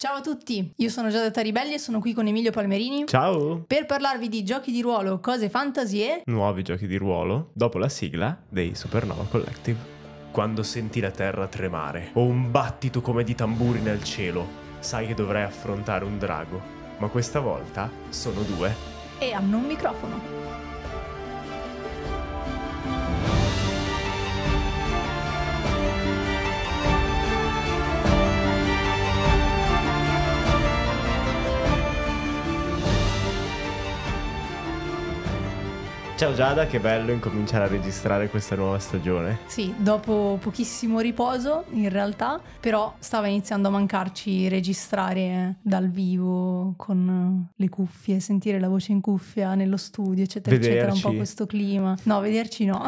Ciao a tutti, io sono Giada Taribelli e sono qui con Emilio Palmerini. Ciao! Per parlarvi di giochi di ruolo, cose fantasie. Nuovi giochi di ruolo, dopo la sigla dei Supernova Collective. Quando senti la terra tremare o un battito come di tamburi nel cielo, sai che dovrai affrontare un drago, ma questa volta sono due. E hanno un microfono. Ciao Giada, che bello incominciare a registrare questa nuova stagione. Sì, dopo pochissimo riposo in realtà, però stava iniziando a mancarci registrare dal vivo con le cuffie, sentire la voce in cuffia nello studio, eccetera, vederci. eccetera, un po' questo clima. No, vederci no.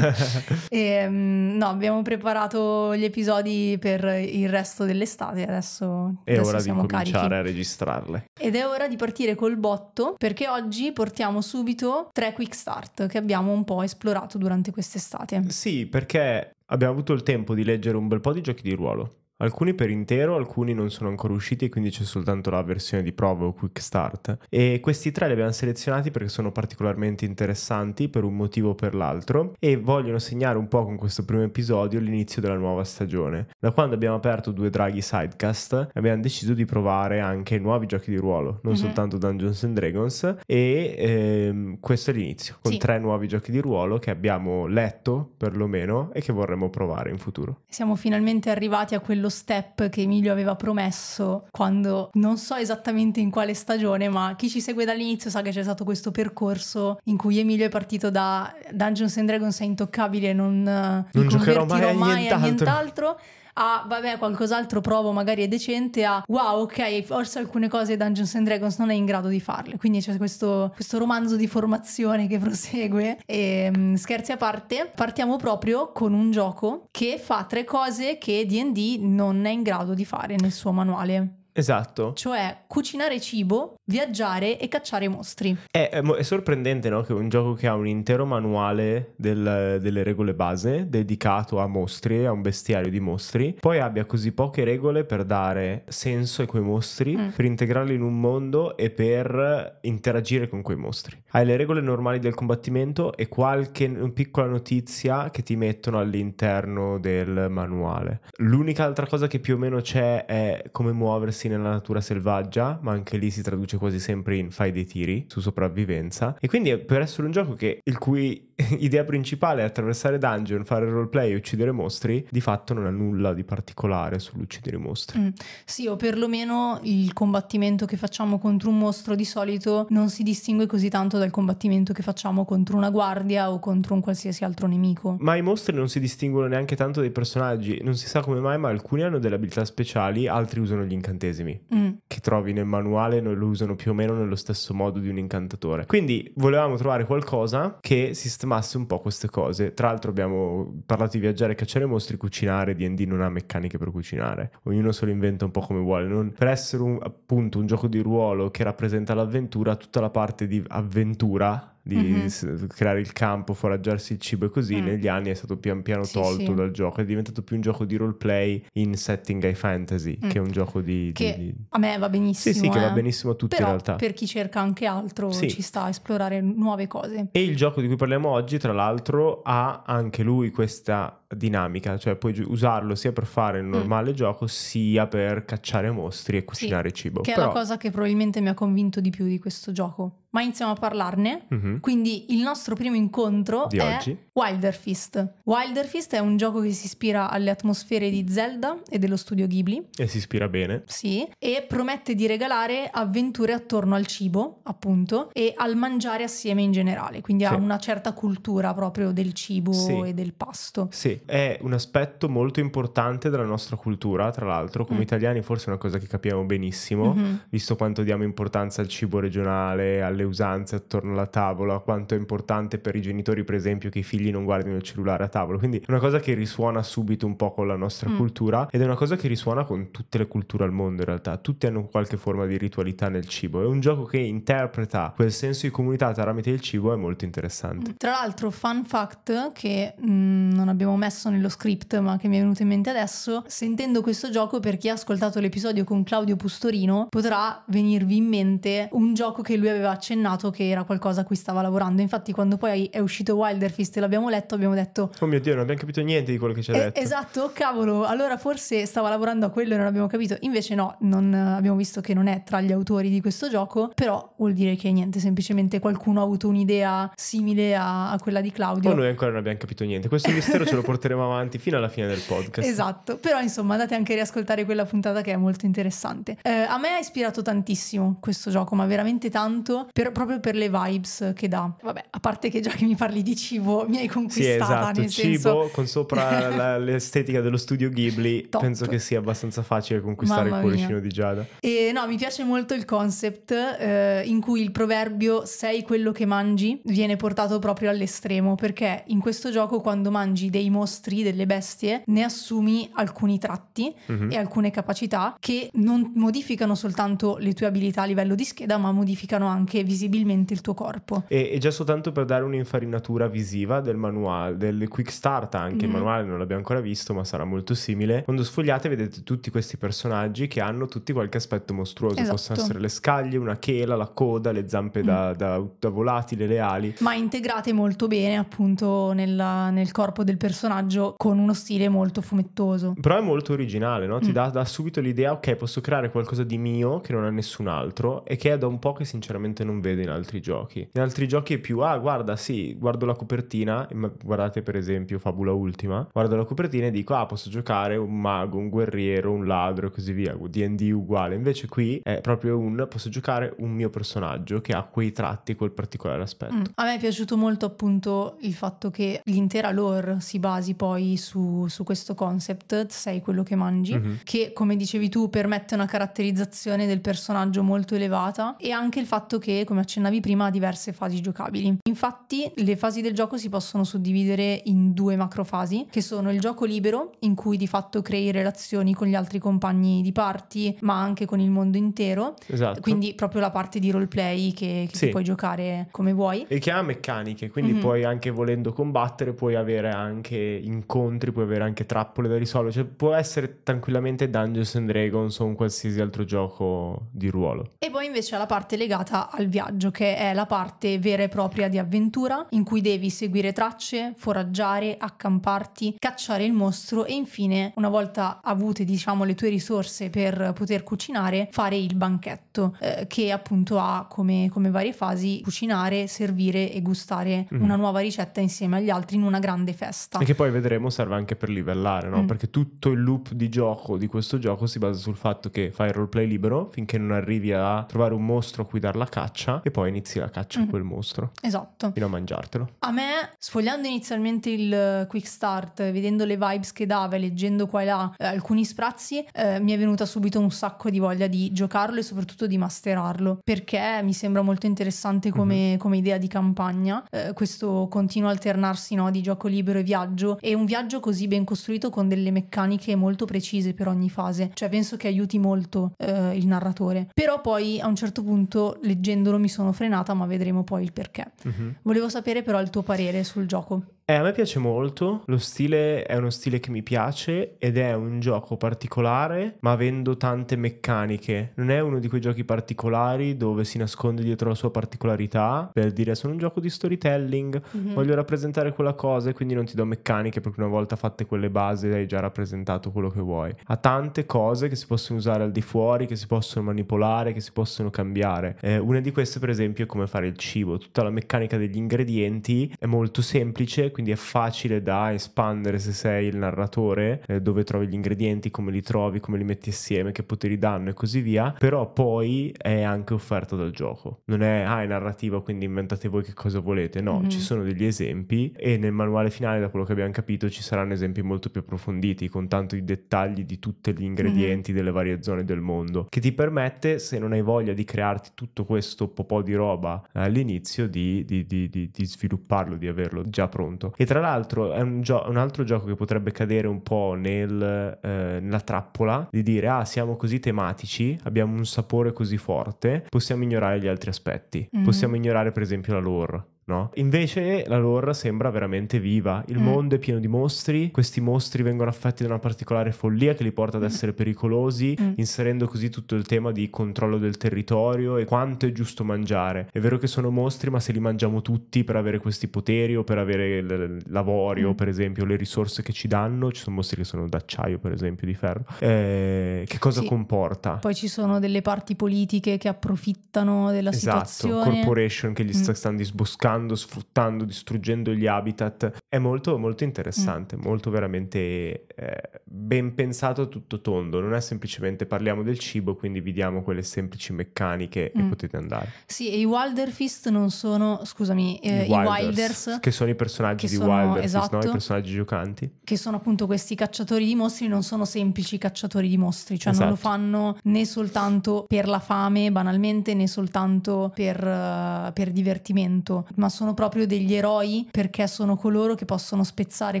e, ehm, no, abbiamo preparato gli episodi per il resto dell'estate, adesso, è adesso ora di cominciare carichi. a registrarle. Ed è ora di partire col botto, perché oggi portiamo subito tre quick next che abbiamo un po' esplorato durante quest'estate. Sì, perché abbiamo avuto il tempo di leggere un bel po' di giochi di ruolo. Alcuni per intero, alcuni non sono ancora usciti, quindi c'è soltanto la versione di prova o quick start. E questi tre li abbiamo selezionati perché sono particolarmente interessanti per un motivo o per l'altro e vogliono segnare un po' con questo primo episodio l'inizio della nuova stagione. Da quando abbiamo aperto due draghi sidecast abbiamo deciso di provare anche nuovi giochi di ruolo, non mm-hmm. soltanto Dungeons and Dragons e ehm, questo è l'inizio, con sì. tre nuovi giochi di ruolo che abbiamo letto perlomeno e che vorremmo provare in futuro. Siamo finalmente arrivati a quello quello step che Emilio aveva promesso quando non so esattamente in quale stagione, ma chi ci segue dall'inizio sa che c'è stato questo percorso in cui Emilio è partito da Dungeons and Dragons è intoccabile, non, eh, non giocherò mai, mai a nient'altro. A nient'altro a vabbè qualcos'altro provo magari è decente a wow ok forse alcune cose Dungeons and Dragons non è in grado di farle quindi c'è questo, questo romanzo di formazione che prosegue e ehm, scherzi a parte partiamo proprio con un gioco che fa tre cose che D&D non è in grado di fare nel suo manuale Esatto. Cioè cucinare cibo viaggiare e cacciare mostri. È, è, sorprendente no? che un gioco che ha un intero manuale del, delle regole base dedicato a mostri, a un bestiario di mostri, poi abbia così poche regole per dare senso a quei mostri, mm. per integrarli in un mondo e per interagire con quei mostri. Hai le regole normali del combattimento e qualche piccola notizia che ti mettono all'interno del manuale. L'unica altra cosa che più o meno c'è è come muoversi nella natura selvaggia, ma anche lì si traduce quasi sempre in fai dei tiri su sopravvivenza e quindi è per essere un gioco che, il cui idea principale è attraversare dungeon, fare roleplay e uccidere mostri, di fatto non ha nulla di particolare sull'uccidere i mostri. Mm. Sì, o perlomeno il combattimento che facciamo contro un mostro di solito non si distingue così tanto dal combattimento che facciamo contro una guardia o contro un qualsiasi altro nemico. Ma i mostri non si distinguono neanche tanto dai personaggi, non si sa come mai, ma alcuni hanno delle abilità speciali, altri usano gli incantesimi, mm. che trovi nel manuale, non lo usano più o meno nello stesso modo di un incantatore. Quindi volevamo trovare qualcosa che si sistema masse un po' queste cose. Tra l'altro abbiamo parlato di viaggiare, cacciare mostri, cucinare, D&D non ha meccaniche per cucinare, ognuno se lo inventa un po' come vuole. Non... Per essere un, appunto un gioco di ruolo che rappresenta l'avventura, tutta la parte di avventura di mm-hmm. creare il campo, foraggiarsi il cibo e così, mm. negli anni è stato pian piano sì, tolto sì. dal gioco, è diventato più un gioco di roleplay in setting high fantasy mm. che un gioco di, che di, di... A me va benissimo. Sì, sì, eh. che va eh. benissimo a tutti Però, in realtà. Per chi cerca anche altro sì. ci sta a esplorare nuove cose. E il gioco di cui parliamo oggi, tra l'altro, ha anche lui questa dinamica, cioè puoi usarlo sia per fare il normale mm. gioco sia per cacciare mostri e cucinare cibo. Che Però... è la cosa che probabilmente mi ha convinto di più di questo gioco ma iniziamo a parlarne. Mm-hmm. Quindi il nostro primo incontro di è oggi. Wilder Fist. Wilder Fist è un gioco che si ispira alle atmosfere di Zelda e dello studio Ghibli. E si ispira bene. Sì, e promette di regalare avventure attorno al cibo, appunto, e al mangiare assieme in generale. Quindi sì. ha una certa cultura proprio del cibo sì. e del pasto. Sì, è un aspetto molto importante della nostra cultura, tra l'altro, come mm. italiani forse è una cosa che capiamo benissimo, mm-hmm. visto quanto diamo importanza al cibo regionale, al le usanze attorno alla tavola, quanto è importante per i genitori per esempio che i figli non guardino il cellulare a tavola, quindi è una cosa che risuona subito un po' con la nostra mm. cultura ed è una cosa che risuona con tutte le culture al mondo in realtà, tutti hanno qualche forma di ritualità nel cibo, è un gioco che interpreta quel senso di comunità tramite il cibo, è molto interessante. Tra l'altro, fun fact che mh, mm, non abbiamo messo nello script ma che mi è venuto in mente adesso, sentendo questo gioco per chi ha ascoltato l'episodio con Claudio Pustorino potrà venirvi in mente un gioco che lui aveva accettato accennato che era qualcosa a cui stava lavorando. Infatti, quando poi è uscito Wilder Fist e l'abbiamo letto, abbiamo detto: Oh mio Dio, non abbiamo capito niente di quello che c'è eh, detto. Esatto, cavolo, allora forse stava lavorando a quello e non abbiamo capito. Invece, no, non, abbiamo visto che non è tra gli autori di questo gioco. Però vuol dire che niente, semplicemente qualcuno ha avuto un'idea simile a, a quella di Claudio. O noi ancora non abbiamo capito niente. Questo mistero ce lo porteremo avanti fino alla fine del podcast. Esatto, però insomma, andate anche a riascoltare quella puntata che è molto interessante. Eh, a me ha ispirato tantissimo questo gioco, ma veramente tanto per, proprio per le vibes che dà. Vabbè, a parte che già che mi parli di cibo, mi hai conquistata. Sì, esatto, nel cibo senso... con sopra la, l'estetica dello studio Ghibli, Top. penso che sia abbastanza facile conquistare Mamma il cuoricino di Giada. E no, mi piace molto il concept eh, in cui il proverbio sei quello che mangi viene portato proprio all'estremo, perché in questo gioco quando mangi dei mostri, delle bestie, ne assumi alcuni tratti mm-hmm. e alcune capacità che non modificano soltanto le tue abilità a livello di scheda, ma modificano anche visibilmente il tuo corpo. E, e già soltanto per dare un'infarinatura visiva del manuale, del quick start anche, mm. il manuale non l'abbiamo ancora visto ma sarà molto simile, quando sfogliate vedete tutti questi personaggi che hanno tutti qualche aspetto mostruoso, esatto. possono essere le scaglie, una chela, la coda, le zampe mm. da, da, da, volatile, le ali. Ma integrate molto bene appunto nella, nel corpo del personaggio con uno stile molto fumettoso. Però è molto originale, no? ti mm. dà, dà subito l'idea, ok, posso creare qualcosa di mio che non ha nessun altro e che è da un po' che sinceramente non vedo in altri giochi. In altri giochi è più, ah guarda sì, guardo la copertina, guardate per esempio Fabula Ultima, guardo la copertina e dico, ah posso giocare un mago, un guerriero, un ladro e così via, DD uguale. Invece qui è proprio un, posso giocare un mio personaggio che ha quei tratti, quel particolare aspetto. Mm. A me è piaciuto molto appunto il fatto che l'intera lore si basi poi su, su questo concept, sei quello che mangi, mm-hmm. che come dicevi tu permette una caratterizzazione del personaggio molto elevata e anche il fatto che come accennavi prima, a diverse fasi giocabili. Infatti, le fasi del gioco si possono suddividere in due macrofasi, che sono il gioco libero, in cui di fatto crei relazioni con gli altri compagni di party, ma anche con il mondo intero. Esatto. Quindi proprio la parte di roleplay che, che sì. puoi giocare come vuoi. E che ha meccaniche, quindi mm-hmm. puoi anche volendo combattere, puoi avere anche incontri, puoi avere anche trappole da risolvere, cioè può essere tranquillamente Dungeons and Dragons o un qualsiasi altro gioco di ruolo. E poi invece alla parte legata al viaggio viaggio, che è la parte vera e propria di avventura, in cui devi seguire tracce, foraggiare, accamparti, cacciare il mostro e infine, una volta avute diciamo le tue risorse per poter cucinare, fare il banchetto, eh, che appunto ha come, come, varie fasi cucinare, servire e gustare mm. una nuova ricetta insieme agli altri in una grande festa. E che poi vedremo serve anche per livellare, no? Mm. Perché tutto il loop di gioco di questo gioco si basa sul fatto che fai il roleplay libero finché non arrivi a trovare un mostro a cui dar la caccia caccia e poi inizi la caccia mm-hmm. a mhm. quel mostro. Esatto. Fino a mangiartelo. A me, sfogliando inizialmente il eh, quick start, eh, vedendo le vibes che dava e leggendo qua e là eh, alcuni sprazzi, eh, mi è venuta subito un sacco di voglia di giocarlo e soprattutto di masterarlo, perché mi sembra molto interessante come, mm-hmm. come idea di campagna, eh, questo continuo alternarsi no, di gioco libero e viaggio, e un viaggio così ben costruito con delle meccaniche molto precise per ogni fase, cioè penso che aiuti molto eh, il narratore. Però poi a un certo punto, leggendo giocandolo mi sono frenata, ma vedremo poi il perché. Mm-hmm. Volevo sapere però il tuo parere sul gioco. Eh, a me piace molto, lo stile è uno stile che mi piace ed è un gioco particolare ma avendo tante meccaniche. Non è uno di quei giochi particolari dove si nasconde dietro la sua particolarità per dire sono un gioco di storytelling, mm-hmm. voglio rappresentare quella cosa e quindi non ti do meccaniche perché una volta fatte quelle basi hai già rappresentato quello che vuoi. Ha tante cose che si possono usare al di fuori, che si possono manipolare, che si possono cambiare. Eh, una di queste per esempio è come fare il cibo, tutta la meccanica degli ingredienti è molto semplice quindi è facile da espandere se sei il narratore, eh, dove trovi gli ingredienti, come li trovi, come li metti assieme, che poteri danno e così via, però poi è anche offerta dal gioco. Non è, ah, è narrativa, quindi inventate voi che cosa volete, no, mm-hmm. ci sono degli esempi e nel manuale finale, da quello che abbiamo capito, ci saranno esempi molto più approfonditi, con tanto i dettagli di tutti gli ingredienti mm-hmm. delle varie zone del mondo, che ti permette, se non hai voglia di crearti tutto questo po' di roba eh, all'inizio, di, di, di, di svilupparlo, di averlo già pronto appunto. Esatto. E tra l'altro è un, gio- un altro gioco che potrebbe cadere un po' nel, eh, nella trappola di dire ah siamo così tematici, abbiamo un sapore così forte, possiamo ignorare gli altri aspetti, mm possiamo ignorare per esempio la lore No? Invece la lore sembra veramente viva, il mm. mondo è pieno di mostri, questi mostri vengono affetti da una particolare follia che li porta ad mm. essere pericolosi, mm. inserendo così tutto il tema di controllo del territorio e quanto è giusto mangiare. È vero che sono mostri, ma se li mangiamo tutti per avere questi poteri o per avere il lavorio, mm. per esempio, le risorse che ci danno, ci sono mostri che sono d'acciaio, per esempio, di ferro, eh, che cosa sì. comporta? Poi ci sono delle parti politiche che approfittano della esatto, situazione. Esatto, corporation che gli mm. stanno disboscando sfruttando, sfruttando, distruggendo gli habitat. È molto, molto interessante, mm. molto veramente eh, ben pensato a tutto tondo. Non è semplicemente parliamo del cibo, quindi vi diamo quelle semplici meccaniche mm. e potete andare. Sì, e i Wilderfist non sono, scusami, eh, I, Wilders, i, Wilders, Che sono i personaggi di sono, Wilderfist, esatto, no? i esatto. personaggi giocanti. Che sono appunto questi cacciatori di mostri, non sono semplici cacciatori di mostri, cioè esatto. non lo esatto. fanno né soltanto per la fame banalmente, né soltanto per, eh, per divertimento, ma ma sono proprio degli eroi perché sono coloro che possono spezzare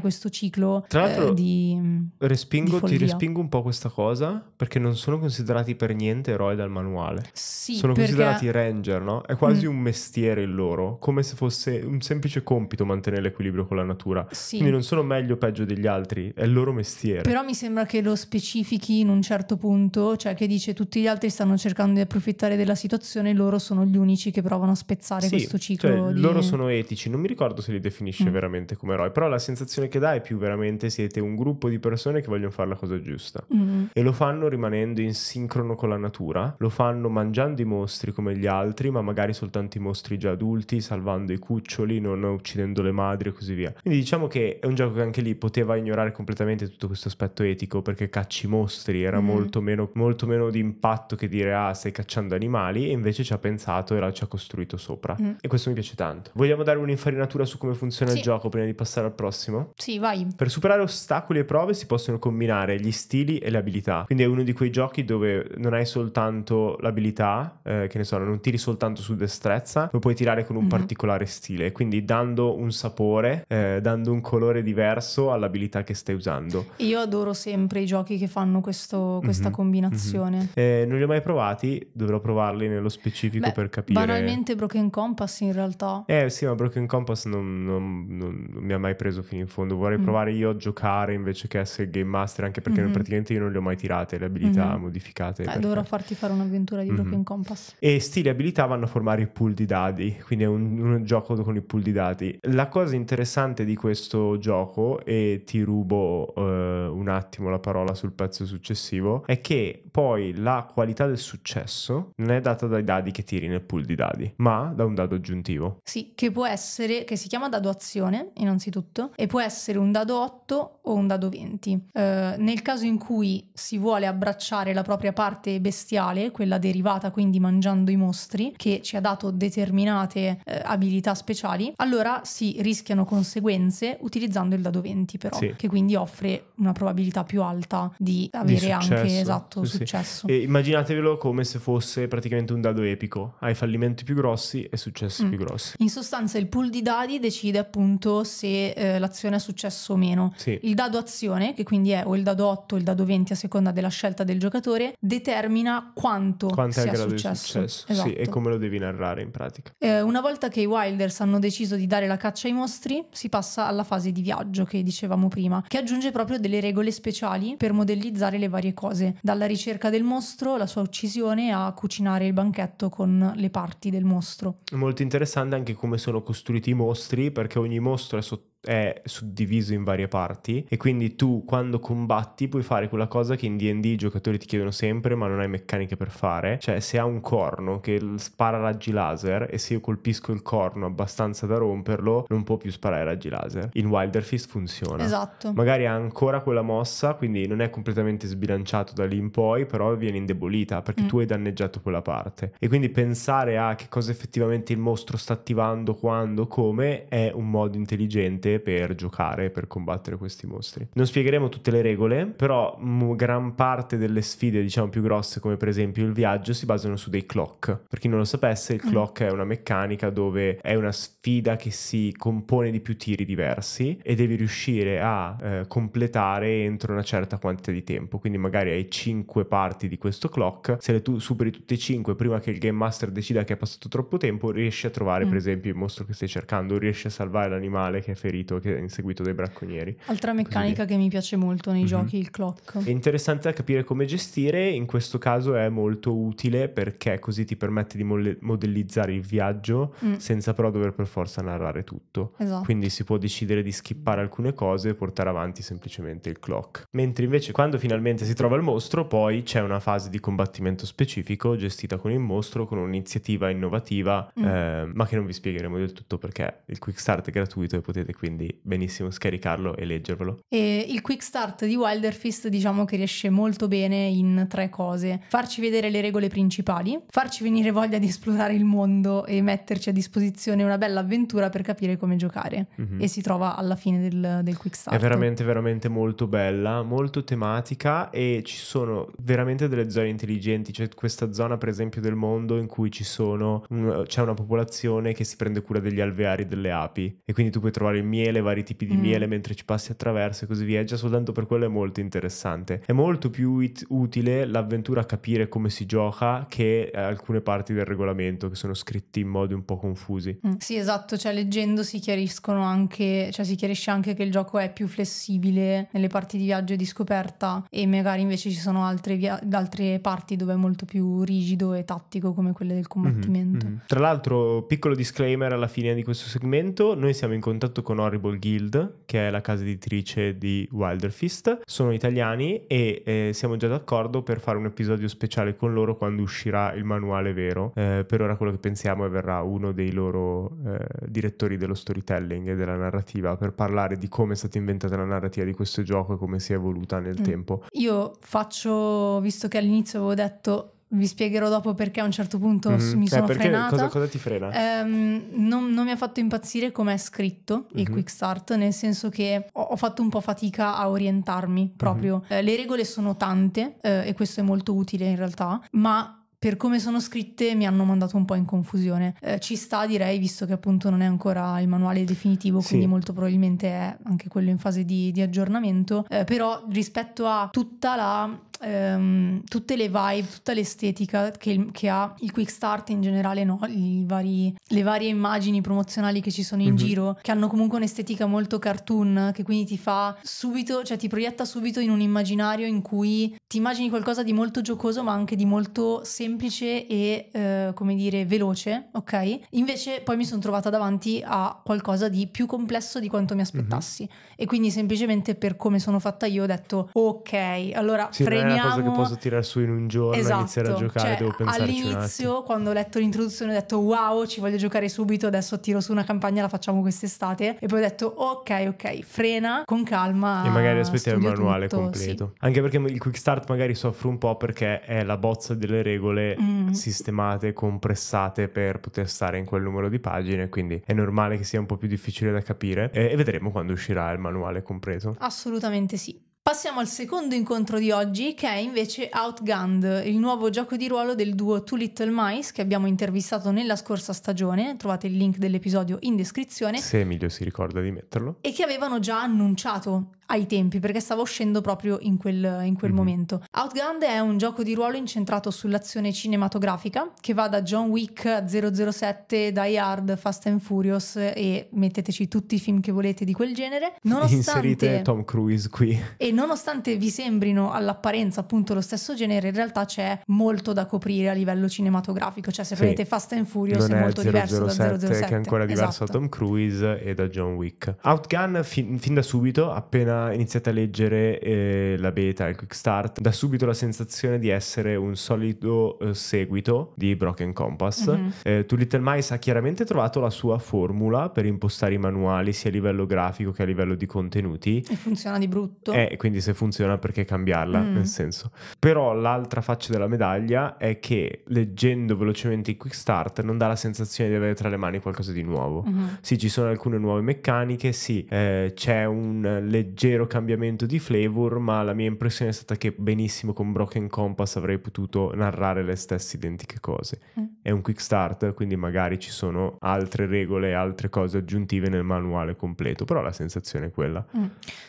questo ciclo Tra eh, l'altro, eh, di, respingo, di ti respingo un po' questa cosa perché non sono considerati per niente eroi dal manuale. Sì, sono perché... considerati ranger, no? È quasi mm. un mestiere il loro, come se fosse un semplice compito mantenere l'equilibrio con la natura. Sì. Quindi non sono meglio o peggio degli altri, è il loro mestiere. Però mi sembra che lo specifichi in un certo punto, cioè che dice tutti gli altri stanno cercando di approfittare della situazione, loro sono gli unici che provano a spezzare sì, questo cioè ciclo cioè, di loro loro mm. sono etici, non mi ricordo se li definisce mm. veramente come eroi, però la sensazione che dà è più veramente siete un gruppo di persone che vogliono fare la cosa giusta mm. e lo fanno rimanendo in sincrono con la natura, lo fanno mangiando i mostri come gli altri, ma magari soltanto i mostri già adulti, salvando i cuccioli, non uccidendo le madri e così via. Quindi diciamo che è un gioco che anche lì poteva ignorare completamente tutto questo aspetto etico perché cacci mostri, era mm. molto, meno, molto meno di impatto che dire ah stai cacciando animali e invece ci ha pensato e ci ha costruito sopra mm. e questo mi piace tanto. Esatto. Vogliamo dare un'infarinatura su come funziona sì. il gioco prima di passare al prossimo? Sì, vai. Per superare ostacoli e prove si possono combinare gli stili e le abilità. Quindi è uno di quei giochi dove non hai soltanto l'abilità, eh, che ne so, non tiri soltanto su destrezza, lo puoi tirare con un mm-hmm. particolare stile. Quindi dando un sapore, eh, dando un colore diverso all'abilità che stai usando. Io adoro sempre i giochi che fanno questo, mhm. questa mm-hmm. combinazione. Mm-hmm. Eh, non li ho mai provati, dovrò provarli nello specifico Beh, per capire. Banalmente Broken Compass in realtà. È eh, eh sì, ma Broken Compass non, non, non, non, mi ha mai preso fino in fondo. Vorrei mm. provare io a giocare invece che essere game master, anche perché mm-hmm. praticamente io non le ho mai tirate le abilità mm-hmm. modificate. Eh, perché... dovrò farti fare un'avventura di mm-hmm. Broken Compass. E stile abilità vanno a formare i pool di dadi, quindi è un, un, gioco con i pool di dadi. La cosa interessante di questo gioco, e ti rubo eh, un attimo la parola sul pezzo successivo, è che poi la qualità del successo non è data dai dadi che tiri nel pool di dadi, ma da un dado aggiuntivo. Sì, sì, che può essere, che si chiama dado azione innanzitutto, e può essere un dado 8 o un dado 20. Eh, nel caso in cui si vuole abbracciare la propria parte bestiale, quella derivata quindi mangiando i mostri, che ci ha dato determinate eh, abilità speciali, allora si rischiano conseguenze utilizzando il dado 20 però, sì. che quindi offre una probabilità più alta di avere di anche esatto, sì, successo. Sì. immaginatevelo come se fosse praticamente un dado epico, hai fallimenti più grossi e successi mm. più grossi. In in sostanza il pool di dadi decide appunto se eh, l'azione è successo o meno. Sì. Il dado azione, che quindi è o il dado 8 o il dado 20 a seconda della scelta del giocatore, determina quanto Quanto sia è grado successo. successo. Esatto. Sì, e esatto. come lo devi narrare in pratica. Eh, una volta che i Wilders hanno deciso di dare la caccia ai mostri, si passa alla fase di viaggio che dicevamo prima, che aggiunge proprio delle regole speciali per modellizzare le varie cose, dalla ricerca del mostro, la sua uccisione, a cucinare il banchetto con le parti del mostro. Molto interessante anche come sono costruiti i mostri, perché ogni mostro è sotto è suddiviso in varie parti e quindi tu quando combatti puoi fare quella cosa che in D&D i giocatori ti chiedono sempre ma non hai meccaniche per fare, cioè se ha un corno che spara raggi laser e se io colpisco il corno abbastanza da romperlo non può più sparare raggi laser. In Wilder Fist funziona. Esatto. Magari ha ancora quella mossa, quindi non è completamente sbilanciato da lì in poi, però viene indebolita perché mm. tu hai danneggiato quella parte. E quindi pensare a che cosa effettivamente il mostro sta attivando, quando, come è un modo intelligente per giocare, per combattere questi mostri. Non spiegheremo tutte le regole, però m- gran parte delle sfide, diciamo più grosse, come per esempio il viaggio, si basano su dei clock. Per chi non lo sapesse, il mm. clock è una meccanica dove è una sfida che si compone di più tiri diversi e devi riuscire a eh, completare entro una certa quantità di tempo. Quindi magari hai 5 parti di questo clock, se le tu superi tutte e 5 prima che il game master decida che è passato troppo tempo, riesci a trovare mm. per esempio il mostro che stai cercando, riesci a salvare l'animale che è ferito spirito che è inseguito dai bracconieri. Altra meccanica che mi piace molto nei mm-hmm. giochi, il clock. È interessante da capire come gestire, in questo caso è molto utile perché così ti permette di molle- modellizzare il viaggio mm. senza però dover per forza narrare tutto. Esatto. Quindi si può decidere di skippare alcune cose e portare avanti semplicemente il clock. Mentre invece quando finalmente si trova il mostro, poi c'è una fase di combattimento specifico gestita con il mostro, con un'iniziativa innovativa, mm. eh, ma che non vi spiegheremo del tutto perché il quick start è gratuito e potete qui quindi benissimo scaricarlo e leggervelo. E il quick start di Wilderfist diciamo che riesce molto bene in tre cose. Farci vedere le regole principali, farci venire voglia di esplorare il mondo e metterci a disposizione una bella avventura per capire come giocare. Mm-hmm. E si trova alla fine del, del quick start. È veramente, veramente molto bella, molto tematica e ci sono veramente delle zone intelligenti. C'è questa zona, per esempio, del mondo in cui ci sono, c'è una popolazione che si prende cura degli alveari delle api e quindi tu puoi trovare il mio miele, vari tipi di mm. miele mentre ci passi attraverso e così via. Già soltanto per quello è molto interessante. È molto più it- utile l'avventura a capire come si gioca che eh, alcune parti del regolamento che sono scritti in modi un po' confusi. Mm. Sì, esatto, cioè leggendo si chiariscono anche, cioè si chiarisce anche che il gioco è più flessibile nelle parti di viaggio e di scoperta e magari invece ci sono altre, via- altre parti dove è molto più rigido e tattico come quelle del mhm, combattimento. Mm-hmm, Tra l'altro, piccolo disclaimer alla fine di questo segmento, noi siamo in contatto con Or- Horrible Guild, che è la casa editrice di Wilder Fist. Sono italiani e eh, siamo già d'accordo per fare un episodio speciale con loro quando uscirà il manuale vero. Eh, per ora quello che pensiamo è verrà uno dei loro eh, direttori dello storytelling e della narrativa per parlare di come è stata inventata la narrativa di questo gioco e come si è evoluta nel mm. tempo. Io faccio, visto che all'inizio avevo detto vi spiegherò dopo perché a un certo punto mm-hmm. mi cioè, sono eh, perché, frenata. Cosa, cosa ti frena? Um, non, non, mi ha fatto impazzire come è scritto mm-hmm. il mhm. quick start, nel senso che ho, ho fatto un po' fatica a orientarmi mhm. proprio. Mm-hmm. Uh, le regole sono tante uh, e questo è molto utile in realtà, ma per come sono scritte mi hanno mandato un po' in confusione. Eh, ci sta, direi, visto che appunto non è ancora il manuale definitivo, quindi sì. molto probabilmente è anche quello in fase di, di aggiornamento. Eh, però rispetto a tutta la ehm, tutte le vibe, tutta l'estetica che, che, ha il quick start in generale, no? vari, le varie immagini promozionali che ci sono in mm-hmm. giro, che hanno comunque un'estetica molto cartoon, che quindi ti fa subito, cioè ti proietta subito in un immaginario in cui ti immagini qualcosa di molto giocoso ma anche di molto semplice e eh, come dire veloce, ok? Invece poi mi sono trovata davanti a qualcosa di più complesso di quanto mi mhm. aspettassi mm-hmm. e quindi semplicemente per come sono fatta io ho detto ok, allora sì, prendo è una cosa che posso tirare su in un giorno esatto. iniziare a giocare, cioè, devo pensarci All'inizio, quando ho letto l'introduzione, ho detto wow, ci voglio giocare subito, adesso tiro su una campagna, la facciamo quest'estate. E poi ho detto ok, ok, frena con calma. E magari aspettiamo il manuale tutto, completo. Sì. Anche perché il quick start magari soffre un po' perché è la bozza delle regole mm. sistemate, compressate per poter stare in quel numero di pagine, quindi è normale che sia un po' più difficile da capire. E, e vedremo quando uscirà il manuale completo. Assolutamente sì. Passiamo al secondo incontro di oggi che è invece Outgunned, il nuovo gioco di ruolo del duo Two Little Mice che abbiamo intervistato nella scorsa stagione, trovate il link dell'episodio in descrizione. Se Emilio si ricorda di metterlo. E che avevano già annunciato ai tempi perché stavo uscendo proprio in quel, in quel mm-hmm. momento. Outgunned è un gioco di ruolo incentrato sull'azione cinematografica che va da John Wick 007, Die Hard, Fast and Furious e metteteci tutti i film che volete di quel genere. Nonostante, Inserite Tom Cruise qui. E nonostante vi sembrino all'apparenza appunto lo stesso genere, in realtà c'è molto da coprire a livello cinematografico, cioè se sì. prendete Fast and Furious non è, è molto 007, diverso da 007 che è ancora diverso esatto. da Tom Cruise e da John Wick. Outgunned fin, fin da subito appena appena iniziate a leggere eh, la beta, il quick start, dà subito la sensazione di essere un solido eh, seguito di Broken Compass. Mm-hmm. Eh, to Little Mice ha chiaramente trovato la sua formula per impostare i manuali sia a livello grafico che a livello di contenuti. E funziona di brutto. Eh, quindi se funziona perché cambiarla, mm. nel senso. Però l'altra faccia della medaglia è che leggendo velocemente il quick start non dà la sensazione di avere tra le mani qualcosa di nuovo. Mm-hmm. Sì, ci sono alcune nuove meccaniche, sì, eh, c'è un leggero leggero cambiamento di flavor, ma la mia impressione è stata che benissimo con Broken Compass avrei potuto narrare le stesse identiche cose. Mm. È un quick start, quindi magari ci sono altre regole, altre cose aggiuntive nel manuale completo, però la sensazione è quella. Mm.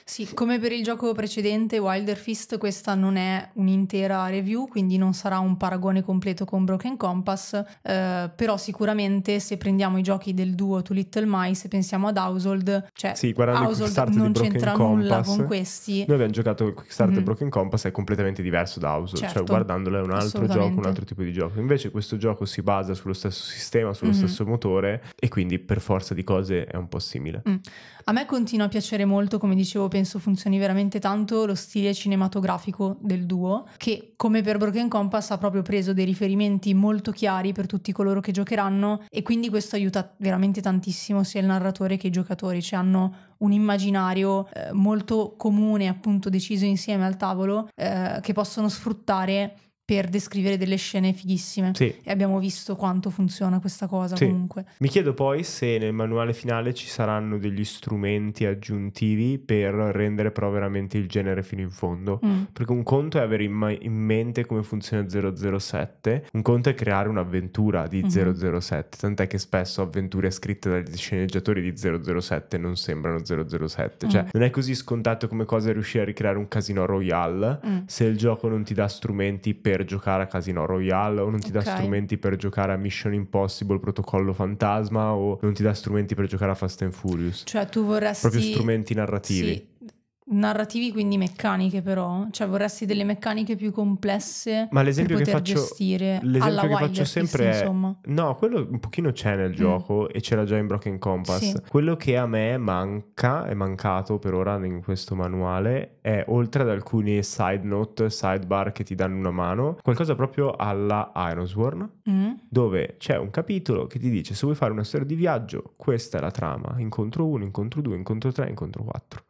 Sì, come per il gioco precedente Wilder Fist, questa non è un'intera review, quindi non sarà un paragone completo con Broken Compass, eh, però sicuramente se prendiamo i giochi del duo To Little Mice e pensiamo ad Household, cioè sì, Household non c'entra nulla quella con questi. Noi abbiamo giocato il Kickstarter mm-hmm. Broken Compass, è completamente diverso da House, cioè certo, cioè guardandolo è un altro gioco, un altro tipo di gioco. Invece questo gioco si basa sullo stesso sistema, sullo mm-hmm. stesso motore e quindi per forza di cose è un po' simile. Mm. A me continua a piacere molto, come dicevo, penso funzioni veramente tanto lo stile cinematografico del duo, che come per Broken Compass ha proprio preso dei riferimenti molto chiari per tutti coloro che giocheranno e quindi questo aiuta veramente tantissimo sia il narratore che i giocatori, cioè hanno un immaginario eh, molto comune, appunto deciso insieme al tavolo, eh, che possono sfruttare per descrivere delle scene fighissime. Sì. E abbiamo visto quanto funziona questa cosa sì. comunque. Mi chiedo poi se nel manuale finale ci saranno degli strumenti aggiuntivi per rendere però veramente il genere fino in fondo. Mm. Perché un conto è avere in, ma- in, mente come funziona 007, un conto è creare un'avventura di mm-hmm. 007. Tant'è che spesso avventure scritte dagli sceneggiatori di 007 non sembrano 007. Cioè, mm. Cioè, non è così scontato come cosa riuscire a ricreare un casino royale mm. se il gioco non ti dà strumenti per per giocare a Casino Royale o non ti dà strumenti per giocare a Mission Impossible, Protocollo Fantasma o non ti dà strumenti per giocare a Fast and Furious. Cioè tu vorresti... Proprio strumenti narrativi. Sì narrativi quindi meccaniche però, cioè vorresti delle meccaniche più complesse Ma l'esempio per poter che faccio, gestire l'esempio che faccio sempre è, No, quello un pochino c'è nel mm. gioco e c'era già in Broken Compass. Sì. Quello che a me manca, è mancato per ora in questo manuale, è oltre ad alcuni side note, sidebar che ti danno una mano, qualcosa proprio alla Ironsworn, mm. dove c'è un capitolo che ti dice se vuoi fare una storia di viaggio, questa è la trama, incontro 1, incontro 2, incontro 3, incontro 4.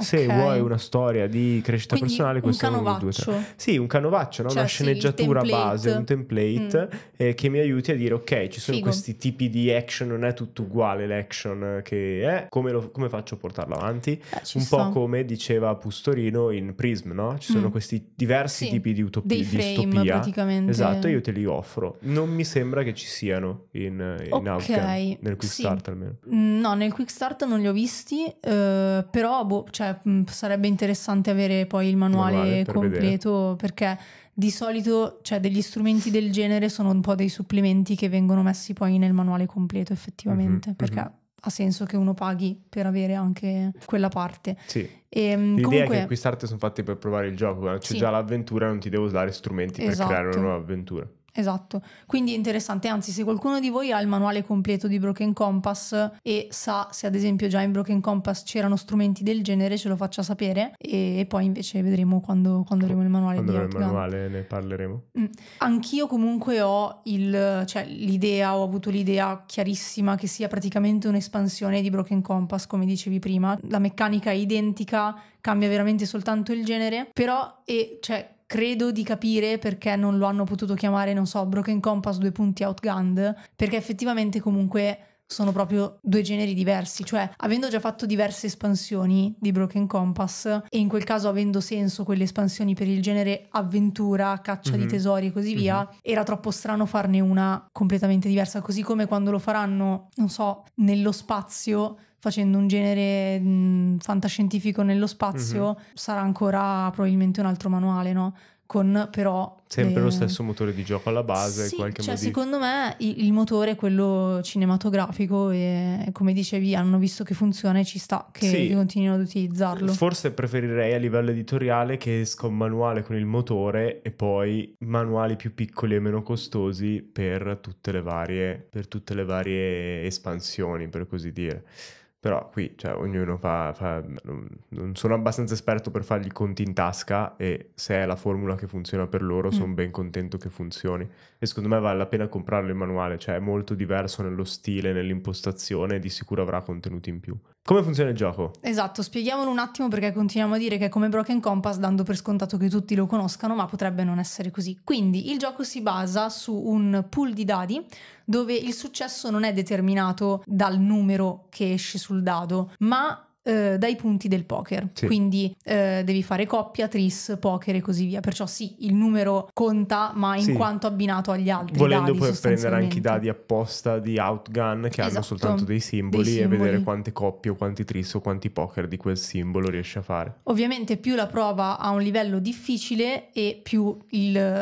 Se vuoi una storia di crescita Quindi personale, questo è un due, Sì, un canovaccio, no? cioè, una sceneggiatura base, un template mm. eh, che mi aiuti a dire ok, ci sono Figo. questi tipi di action, non è tutto uguale l'action che è, come, lo, come faccio a portarlo avanti? Eh, un sta. po' come diceva Pustorino in Prism, no? Ci sono mm. questi diversi sì. tipi di utopia, di distopia. praticamente. Esatto, io te li offro. Non mi sembra che ci siano in, in okay. Outcome, nel Quick sì. Start almeno. Mm, no, nel Quick Start non li ho visti, eh, però boh, cioè cioè, mm, sarebbe interessante avere poi il manuale, manuale per completo vedere. perché di solito cioè, degli strumenti del genere sono un po' dei supplementi che vengono messi poi nel manuale completo effettivamente mm-hmm, perché mm-hmm. ha senso che uno paghi per avere anche quella parte. Sì. E, ehm, L'idea comunque... è che quest'arte sono fatte per provare il gioco, c'è sì. già l'avventura, non ti devo usare strumenti esatto. per creare una esatto. nuova avventura. Esatto, quindi è interessante, anzi se qualcuno di voi ha il manuale completo di Broken Compass e sa se ad esempio già in Broken Compass c'erano strumenti del genere ce lo faccia sapere e poi invece vedremo quando, quando avremo il manuale. Quando avremo il manuale ne parleremo. Mm. Anch'io comunque ho il, cioè, l'idea, ho avuto l'idea chiarissima che sia praticamente un'espansione di Broken Compass come dicevi prima, la meccanica è identica, cambia veramente soltanto il genere, però e cioè, credo di capire perché non lo hanno potuto chiamare, non so, Broken Compass due Outgunned, perché effettivamente comunque sono proprio due generi diversi, cioè avendo già fatto diverse espansioni di Broken Compass e in quel caso avendo senso quelle espansioni per il genere avventura, caccia mm-hmm. di mhm. tesori e così mm-hmm. via, mhm. era troppo strano farne una completamente diversa, così come quando lo faranno, non so, nello spazio facendo un genere mh, mm, fantascientifico nello spazio mm-hmm. sarà ancora probabilmente un altro manuale, no? con però... Sempre eh, lo stesso motore di gioco alla base. Sì, qualche cioè modifica. secondo me il, il, motore è quello cinematografico e come dicevi hanno visto che funziona e ci sta che sì. continuino ad utilizzarlo. Forse preferirei a livello editoriale che esca un manuale con il motore e poi manuali più piccoli e meno costosi per tutte le varie, per tutte le varie espansioni, per così dire. Però qui, cioè, ognuno fa... fa non sono abbastanza esperto per fargli conti in tasca e se è la formula che funziona per loro mm. sono ben contento che funzioni. E secondo me vale la pena comprarlo in manuale, cioè è molto diverso nello stile, nell'impostazione e di sicuro avrà contenuti in più. Come funziona il gioco? Esatto, spieghiamolo un attimo perché continuiamo a dire che è come Broken Compass dando per scontato che tutti lo conoscano, ma potrebbe non essere così. Quindi il gioco si basa su un pool di dadi dove il successo non è determinato dal numero che esce sul dado, ma eh, dai punti del poker. Sì. Quindi eh, devi fare coppia, tris, poker e così via. Perciò sì, il numero conta, ma in sì. quanto abbinato agli altri. Volendo dadi, puoi prendere anche i dadi apposta di Outgun che esatto. hanno soltanto dei simboli, dei simboli, e vedere quante coppie o quanti tris o quanti poker di quel simbolo riesci a fare. Ovviamente più la prova ha un livello difficile e più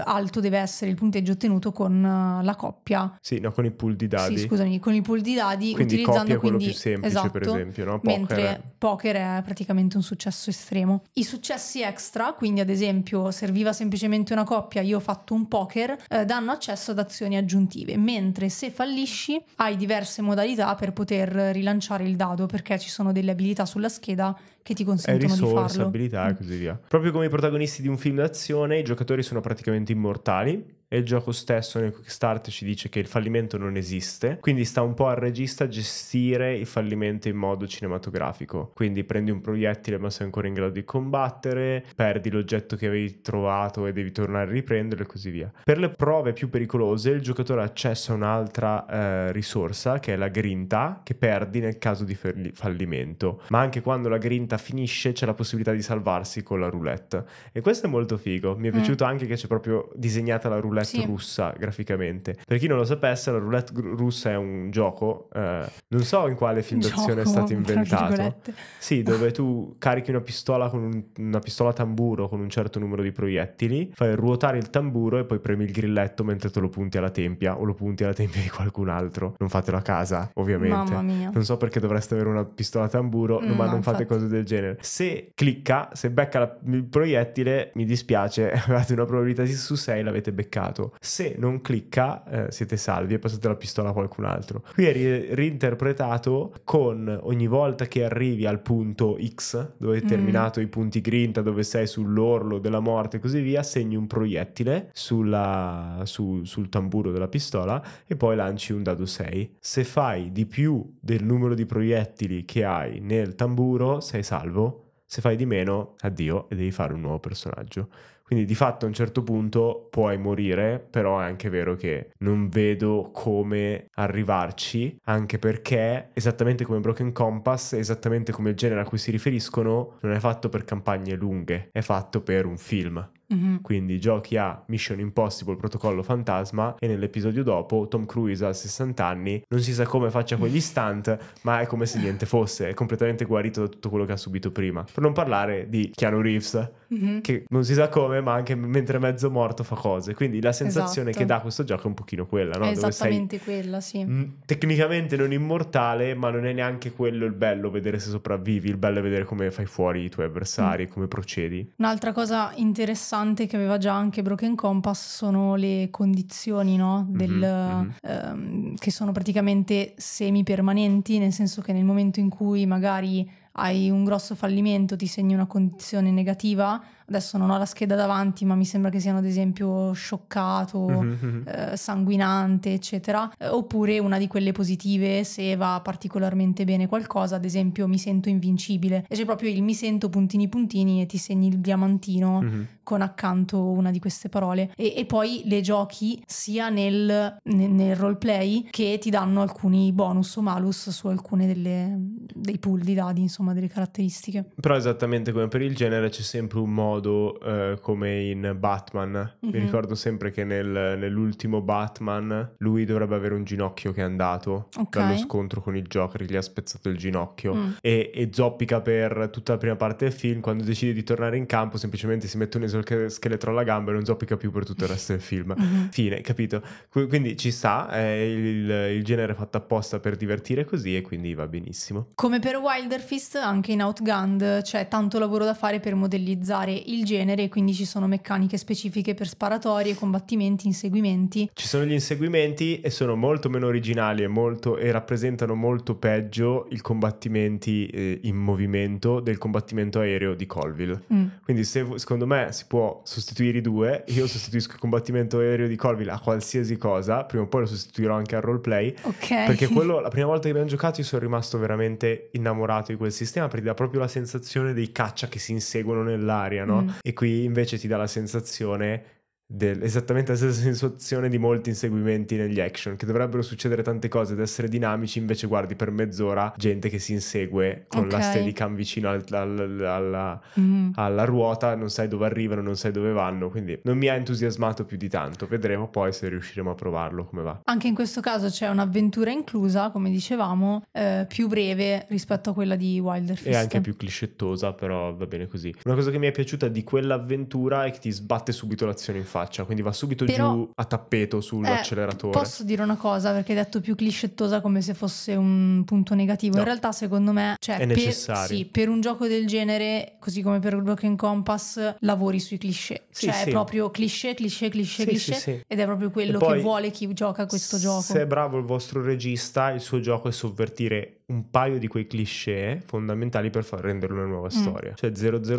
alto deve essere il punteggio ottenuto con eh, la coppia. Sì, no, con i pool di dadi. Sì, scusami, con i pool di dadi quindi utilizzando coppia è quello più semplice, esatto, per esempio, no? Poker. Mentre poker è praticamente un successo estremo. I successi extra, quindi ad esempio serviva semplicemente una coppia, io ho fatto un poker, eh, danno accesso ad azioni aggiuntive, mentre se fallisci hai diverse modalità per poter rilanciare il dado perché ci sono delle abilità sulla scheda che ti consentono risorse, di farlo. Risorse, abilità e mm. così via. Proprio come i protagonisti di un film d'azione, i giocatori sono praticamente immortali e il gioco stesso nel quick start ci dice che il fallimento non esiste, quindi sta un po' al regista gestire il fallimento in modo cinematografico. Quindi prendi un proiettile ma sei ancora in grado di combattere, perdi l'oggetto che avevi trovato e devi tornare a riprenderlo e così via. Per le prove più pericolose il giocatore ha accesso a un'altra eh, risorsa che è la grinta che perdi nel caso di fallimento, ma anche quando la grinta finisce c'è la possibilità di salvarsi con la roulette. E questo è molto figo, mi è mm. piaciuto anche che c'è proprio disegnata la roulette roulette sì. russa graficamente. Per chi non lo sapesse, la roulette russa è un gioco, eh, non so in quale film d'azione è stato inventato. Sì, dove tu carichi una pistola con un, una pistola tamburo con un certo numero di proiettili, fai ruotare il tamburo e poi premi il grilletto mentre te lo punti alla tempia o lo punti alla tempia di qualcun altro. Non fatelo a casa, ovviamente. Mamma mia. Non so perché dovreste avere una pistola tamburo, mm, ma non fate infatti. cose del genere. Se clicca, se becca la, il proiettile, mi dispiace, avete una probabilità di su 6 l'avete beccato cliccato. Se non clicca, eh, siete salvi e passate la pistola a qualcun altro. Qui è ri- reinterpretato con ogni volta che arrivi al punto X, dove hai mm. terminato i punti grinta, dove sei sull'orlo della morte e così via, segni un proiettile sulla, su, sul tamburo della pistola e poi lanci un dado 6. Se fai di più del numero di proiettili che hai nel tamburo, sei salvo. Se fai di meno, addio e devi fare un nuovo personaggio. Quindi di fatto a un certo punto puoi morire, però è anche vero che non vedo come arrivarci, anche perché esattamente come Broken Compass, esattamente come il genere a cui si riferiscono, non è fatto per campagne lunghe, è fatto per un film. Mm-hmm. Quindi giochi a Mission Impossible Protocollo Fantasma e nell'episodio dopo Tom Cruise a 60 anni non si sa come faccia quegli stunt, ma è come se niente fosse, è completamente guarito da tutto quello che ha subito prima. Per non parlare di Keanu Reeves mm-hmm. che non si sa come, ma anche mentre è mezzo morto fa cose. Quindi la sensazione esatto. che dà questo gioco è un pochino quella, no? È esattamente sei, quella, sì. Mh, mm, tecnicamente non immortale, ma non è neanche quello il bello vedere se sopravvivi, il bello è vedere come fai fuori i tuoi avversari, mm. come procedi. Un'altra cosa interessante che aveva già anche Broken Compass sono le condizioni, no? Mm-hmm, Del, mm-hmm. ehm, che sono praticamente semi permanenti, nel senso che nel momento in cui magari hai un grosso fallimento, ti segni una condizione negativa, adesso non ho la scheda davanti, ma mi sembra che siano ad esempio scioccato, mm-hmm. eh, sanguinante, eccetera, eh, oppure una di quelle positive se va particolarmente bene qualcosa, ad esempio mi sento invincibile. E c'è proprio il mi sento puntini puntini e ti segni il diamantino mm-hmm. con accanto una di queste parole. E, e poi le giochi sia nel, nel, nel roleplay che ti danno alcuni bonus o malus su alcune delle, dei pool di dadi, insomma, delle caratteristiche. Però esattamente come per il genere c'è sempre un modo modo eh, come in Batman. Mm-hmm. Mi mhm. ricordo sempre che nel, nell'ultimo Batman lui dovrebbe avere un ginocchio che è andato okay. dallo scontro con il Joker, gli ha spezzato il ginocchio mm. e, e, zoppica per tutta la prima parte del film. Quando decide di tornare in campo, semplicemente si mette un esoscheletro alla gamba e non zoppica più per tutto il resto del film. Mm-hmm. Fine, capito? Quindi ci sta, è il, il genere fatto apposta per divertire così e quindi va benissimo. Come per Wilder Fist, anche in Outgunned c'è tanto lavoro da fare per modellizzare il genere, quindi ci sono meccaniche specifiche per sparatorie, combattimenti, inseguimenti. Ci sono gli inseguimenti e sono molto meno originali e, molto, e rappresentano molto peggio i combattimenti eh, in movimento del combattimento aereo di Colville. Mm. Quindi se, secondo me si può sostituire i due, io sostituisco il combattimento aereo di Colville a qualsiasi cosa, prima o poi lo sostituirò anche al roleplay, okay. perché quello la prima volta che abbiamo giocato io sono rimasto veramente innamorato di quel sistema perché dà proprio la sensazione dei caccia che si inseguono nell'aria, no? no? Mm. E qui invece ti dà la sensazione del, esattamente la stessa sensazione di molti inseguimenti negli action, che dovrebbero succedere tante cose ed essere dinamici, invece guardi per mezz'ora gente che si insegue con okay. la steadicam vicino al, al, alla, mm. alla, ruota, non sai dove arrivano, non sai dove vanno, quindi non mi ha entusiasmato più di tanto, vedremo poi se riusciremo a provarlo come va. Anche in questo caso c'è un'avventura inclusa, come dicevamo, eh, più breve rispetto a quella di Wilder Fist. E anche più clichettosa, però va bene così. Una cosa che mi è piaciuta di quell'avventura è che ti sbatte subito l'azione in faccia, quindi va subito Però, giù a tappeto sull'acceleratore. Eh, posso dire una cosa, perché hai detto più clichettosa come se fosse un punto negativo. No. In realtà, secondo me, cioè, è necessario. Per, sì, per un gioco del genere, così come per Broken Compass, lavori sui cliché. Sì, cioè, sì. è proprio cliché, cliché, cliché, sì, cliché. Ed è proprio quello poi, che vuole chi gioca questo se gioco. Se è bravo il vostro regista, il suo gioco è sovvertire un paio di quei cliché fondamentali per far rendere una nuova mm. storia. Cioè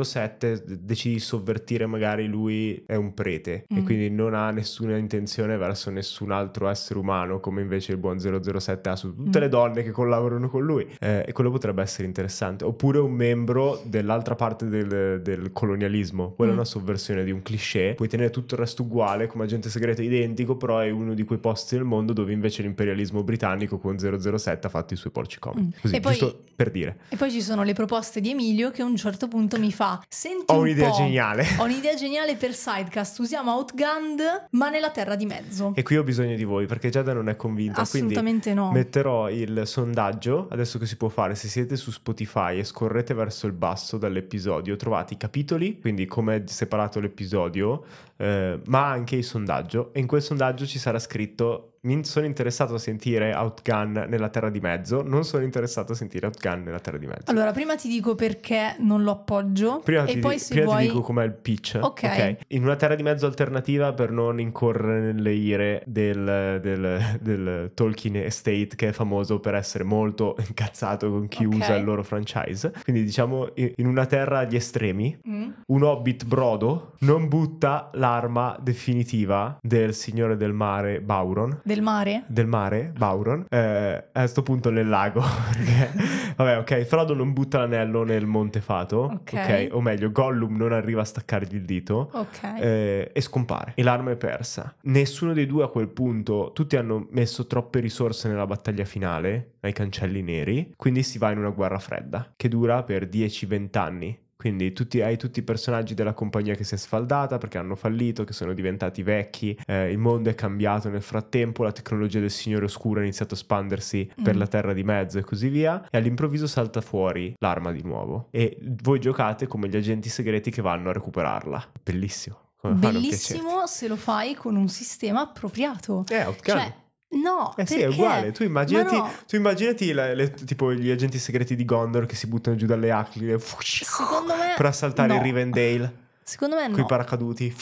007 decidi di sovvertire magari lui è un prete, mm. e quindi non ha nessuna intenzione verso nessun altro essere umano come invece il buon 007 ha su tutte mm. le donne che collaborano con lui eh, e quello potrebbe essere interessante oppure un membro dell'altra parte del, del colonialismo quella mm. è una sovversione di un cliché puoi tenere tutto il resto uguale come agente segreto identico però è uno di quei posti nel mondo dove invece l'imperialismo britannico con 007 ha fatto i suoi porci comici mm. così e giusto poi, per dire e poi ci sono le proposte di Emilio che a un certo punto mi fa senti ho un'idea un geniale ho un'idea geniale per Sidecast usiamo Outgunned, ma nella terra di mezzo. E qui ho bisogno di voi perché Giada non è convinta. Assolutamente no. Metterò il sondaggio adesso che si può fare. Se siete su Spotify e scorrete verso il basso dall'episodio, trovate i capitoli, quindi come è separato l'episodio, eh, ma anche il sondaggio. E in quel sondaggio ci sarà scritto mi sono interessato a sentire Outgun nella Terra di Mezzo, non sono interessato a sentire Outgun nella Terra di Mezzo. Allora, prima ti dico perché non lo appoggio prima e poi di- se prima vuoi... ti dico com'è il pitch. Okay. ok. In una Terra di Mezzo alternativa per non incorrere nelle ire del, del, del Tolkien Estate che è famoso per essere molto incazzato con chi okay. usa il loro franchise. Quindi diciamo in una terra di estremi, mm. un hobbit brodo non butta l'arma definitiva del Signore del Mare Bauron. De- del mare? Del mare, Bauron, eh, a questo punto nel lago. Perché, vabbè, ok, Frodo non butta l'anello nel Monte Fato, okay. ok? O meglio, Gollum non arriva a staccargli il dito okay. eh, e scompare. E l'arma è persa. Nessuno dei due a quel punto, tutti hanno messo troppe risorse nella battaglia finale, ai cancelli neri, quindi si va in una guerra fredda, che dura per 10-20 anni quindi tutti, hai tutti i personaggi della compagnia che si è sfaldata perché hanno fallito, che sono diventati vecchi, eh, il mondo è cambiato nel frattempo, la tecnologia del Signore Oscuro ha iniziato a espandersi mm. per la Terra di Mezzo e così via, e all'improvviso salta fuori l'arma di nuovo. E voi giocate come gli agenti segreti che vanno a recuperarla. Bellissimo. Bellissimo se lo fai con un sistema appropriato. Eh, ok. Cioè, No, eh sì, è uguale. Tu immaginati, no. tu immaginati le, le, tipo gli agenti segreti di Gondor che si buttano giù dalle aquile me... per assaltare no. il Rivendale. Secondo me no. Con i paracaduti.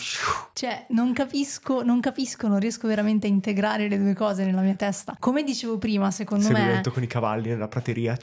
Cioè, non capisco, non capisco, non riesco veramente a integrare le due cose nella mia testa. Come dicevo prima, secondo Se me... Sei con i cavalli nella prateria.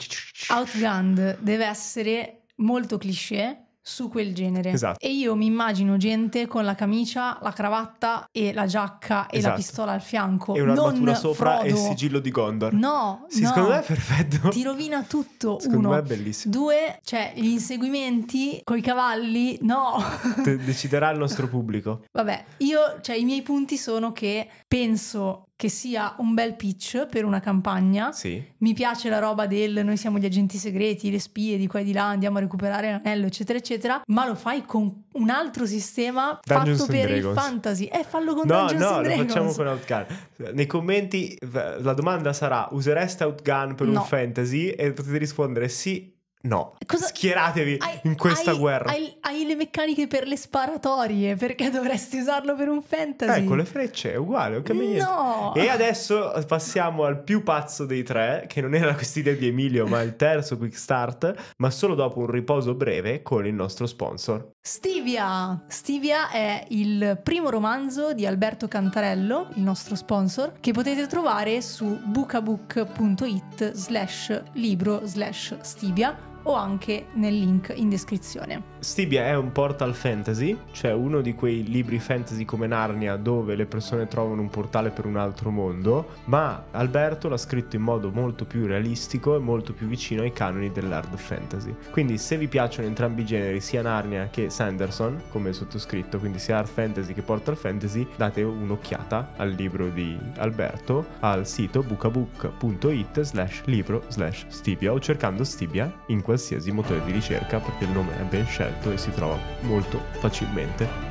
Outgunned deve essere molto cliché, su quel genere. Esatto. E io mi immagino gente con la camicia, la cravatta e la giacca e esatto. la pistola al fianco. E un'armatura sopra Frodo. e il sigillo di Gondor. No, sì, no. secondo me è perfetto. Ti rovina tutto. Secondo uno. me è bellissimo. Due, cioè gli inseguimenti con i cavalli, no. Deciderà il nostro pubblico. Vabbè, io, cioè i miei punti sono che penso che sia un bel pitch per una campagna. Sì. Mi piace la roba del noi siamo gli agenti segreti, le spie di qua e di là, andiamo a recuperare l'anello, eccetera, eccetera. Ma lo fai con un altro sistema Dungeons fatto per Dragons. il fantasy. Eh, fallo con no, Dungeons no, No, lo facciamo con Outgun. Nei commenti la domanda sarà: usereste Outgun per no. un fantasy? E potete rispondere sì No, Cosa... schieratevi hai, in questa hai, guerra. Hai, hai, le meccaniche per le sparatorie, perché dovresti usarlo per un fantasy? Ecco, eh, le frecce è uguale, non cambia No! E adesso passiamo al più pazzo dei tre, che non era quest'idea di Emilio, ma il terzo quick start, ma solo dopo un riposo breve con il nostro sponsor. Stivia! Stivia è il primo romanzo di Alberto Cantarello, il nostro sponsor, che potete trovare su bookabook.it slash libro slash stivia o anche nel link in descrizione. Stibia è un portal fantasy, cioè uno di quei libri fantasy come Narnia dove le persone trovano un portale per un altro mondo, ma Alberto l'ha scritto in modo molto più realistico e molto più vicino ai canoni dell'hard fantasy. Quindi se vi piacciono entrambi i generi, sia Narnia che Sanderson, come sottoscritto, quindi sia hard fantasy che portal fantasy, date un'occhiata al libro di Alberto al sito bookabook.it slash libro slash stibia o cercando stibia in qualsiasi motore di ricerca perché il nome è ben scelto dove si trova molto facilmente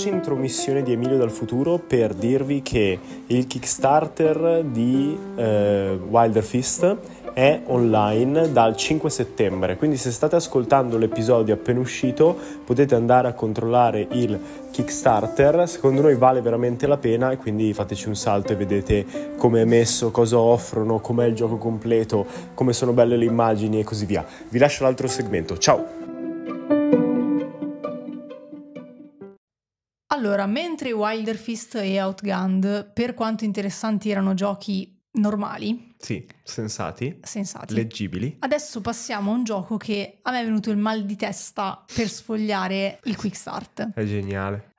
veloce intromissione di Emilio dal futuro per dirvi che il Kickstarter di eh, Wilder Fist è online dal 5 settembre, quindi se state ascoltando l'episodio appena uscito potete andare a controllare il Kickstarter, secondo noi vale veramente la pena e quindi fateci un salto e vedete come è messo, cosa offrono, com'è il gioco completo, come sono belle le immagini e così via. Vi lascio l'altro segmento, ciao! Allora, mentre Wilder Fist e Outgunned, per quanto interessanti erano giochi normali. Sì, sensati, sensati. Leggibili. Adesso passiamo a un gioco che a me è venuto il mal di testa per sfogliare il Quick Start. È geniale.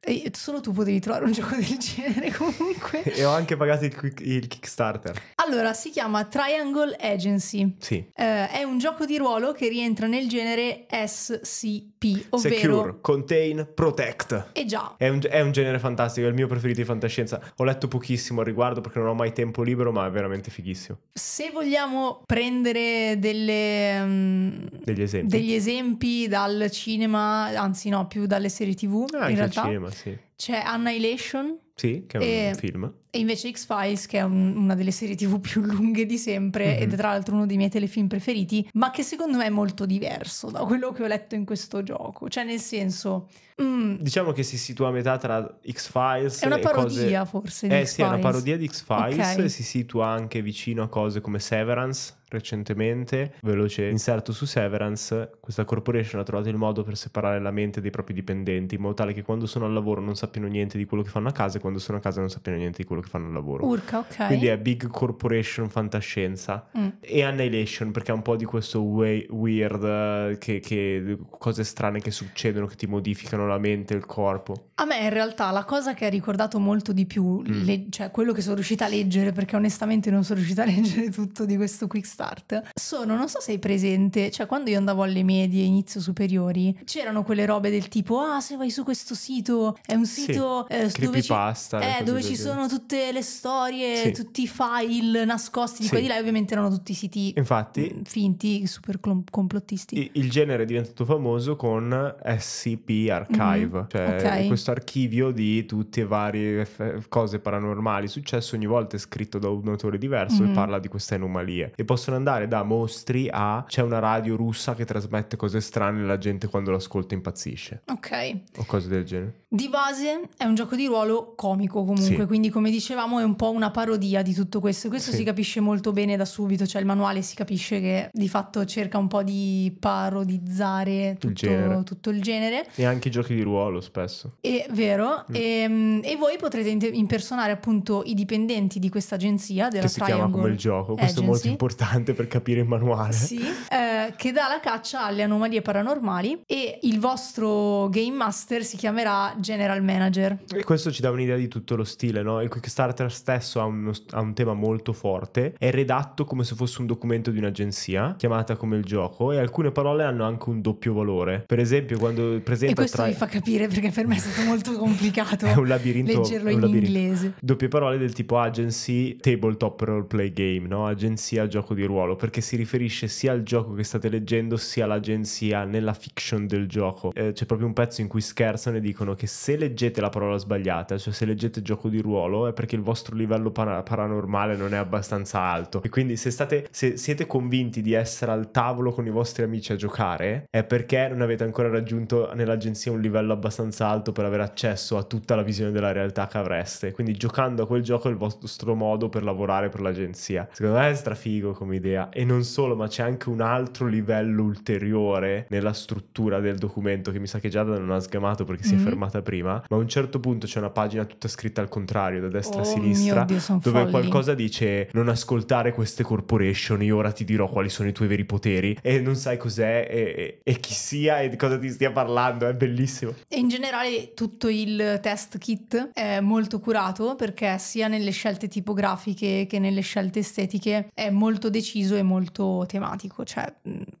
E solo tu potevi trovare un gioco del genere comunque. e ho anche pagato il, quick, il Kickstarter. Allora, si chiama Triangle Agency. Sì. Eh, è un gioco di ruolo che rientra nel genere SCP, ovvero... Secure, Contain, Protect. E eh già. È un, è un, genere fantastico, è il mio preferito di fantascienza. Ho letto pochissimo al riguardo perché non ho mai tempo libero, ma è veramente fighissimo. Se vogliamo prendere delle, um, degli, esempi. degli esempi dal cinema, anzi no, più dalle serie tv, ah, in realtà... Cinema, sì. C'è Annihilation sì, che è e, un film. E invece X-Files, che è un, una delle serie tv più lunghe di sempre mm-hmm. ed è tra l'altro uno dei miei telefilm preferiti, ma che secondo me è molto diverso da quello che ho letto in questo gioco. Cioè nel senso... Mm, diciamo che si situa a metà tra X-Files... È una parodia cose... forse. eh X-Files. sì, è una parodia di X-Files okay. e si situa anche vicino a cose come Severance recentemente, veloce inserto su Severance, questa corporation ha trovato il modo per separare la mente dei propri dipendenti in modo tale che quando sono al lavoro non sappiano niente di quello che fanno a casa quando sono a casa non sappiano niente di quello che fanno al lavoro. Urca, ok. Quindi è big corporation fantascienza mm. e annihilation perché è un po' di questo way, weird, eh, che, che, cose strane che succedono, che ti modificano la mente, il corpo. A me in realtà la cosa che ha ricordato molto di più, mm. le, cioè quello che sono riuscita a leggere, perché onestamente non sono riuscita a leggere tutto di questo quick start, sono, non so se hai presente, cioè quando io andavo alle medie, inizio superiori, c'erano quelle robe del tipo, ah se vai su questo sito, è un sito... Sì. Eh, dove, ci, pasta. Eh, dove ci sono tutte le storie, sì. tutti i file nascosti di sì. qua di là, ovviamente erano tutti siti Infatti, mm, finti, super complottisti. Il genere è diventato famoso con SCP Archive, mm-hmm. cioè okay. questo archivio di tutte le varie cose paranormali successe ogni volta è scritto da un autore diverso mm-hmm. e mhm. parla di queste anomalie. E possono andare da mostri a c'è una radio russa che trasmette cose strane e la gente quando l'ascolta impazzisce. Ok. O cose del genere. Di base è un gioco di ruolo comico comunque, sì. quindi come dicevamo è un po' una parodia di tutto questo. Questo sì. si capisce molto bene da subito, cioè il manuale si capisce che di fatto cerca un po' di parodizzare tutto il, tutto il genere. E anche i giochi di ruolo spesso. È vero, mm. e, ehm, e, voi potrete impersonare appunto i dipendenti di questa agenzia, della che si Triangle chiama come il gioco, questo Agency. è molto importante per capire il manuale. Sì, eh, eh, che dà la caccia alle anomalie paranormali e il vostro game master si chiamerà general manager. E questo ci dà un'idea di tutto lo stile, no? Il Kickstarter stesso ha, uno, ha un tema molto forte, è redatto come se fosse un documento di un'agenzia, chiamata come il gioco, e alcune parole hanno anche un doppio valore. Per esempio, quando presenta... E questo tra... mi fa capire perché per me è stato molto complicato è un labirinto, leggerlo un in labirinto. inglese. Doppie parole del tipo agency, tabletop roleplay game, no? Agenzia, gioco di ruolo, perché si riferisce sia al gioco che sta state leggendo sia l'agenzia nella fiction del gioco. Eh, c'è proprio un pezzo in cui scherzano e dicono che se leggete la parola sbagliata, cioè se leggete gioco di ruolo, è perché il vostro livello para- paranormale non è abbastanza alto. E quindi se, state, se siete convinti di essere al tavolo con i vostri amici a giocare, è perché non avete ancora raggiunto nell'agenzia un livello abbastanza alto per avere accesso a tutta la visione della realtà che avreste. Quindi giocando a quel gioco è il vostro modo per lavorare per l'agenzia. Secondo me è strafigo come idea. E non solo, ma c'è anche un altro altro livello ulteriore nella struttura del documento che mi sa che Giada non ha sgamato perché mm-hmm. si è mm. fermata prima, ma a un certo punto c'è una pagina tutta scritta al contrario, da destra oh, a sinistra, Dio, dove folli. qualcosa dice non ascoltare queste corporation, io ora ti dirò quali sono i tuoi veri poteri e non sai cos'è e, e, e chi sia e di cosa ti stia parlando, è bellissimo. E in generale tutto il test kit è molto curato perché sia nelle scelte tipografiche che nelle scelte estetiche è molto deciso e molto tematico, cioè